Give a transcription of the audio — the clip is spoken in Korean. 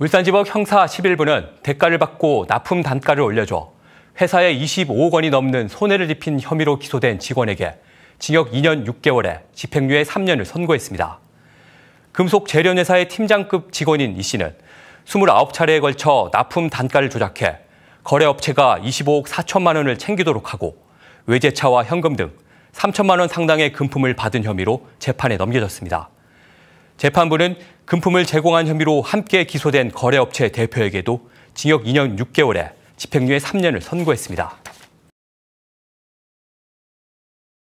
울산지법 형사 11부는 대가를 받고 납품 단가를 올려줘 회사에 25억 원이 넘는 손해를 입힌 혐의로 기소된 직원에게 징역 2년 6개월에 집행유예 3년을 선고했습니다. 금속 재련회사의 팀장급 직원인 이 씨는 29차례에 걸쳐 납품 단가를 조작해 거래업체가 25억 4천만 원을 챙기도록 하고 외제차와 현금 등 3천만 원 상당의 금품을 받은 혐의로 재판에 넘겨졌습니다. 재판부는 금품을 제공한 혐의로 함께 기소된 거래업체 대표에게도 징역 2년 6개월에 집행유예 3년을 선고했습니다.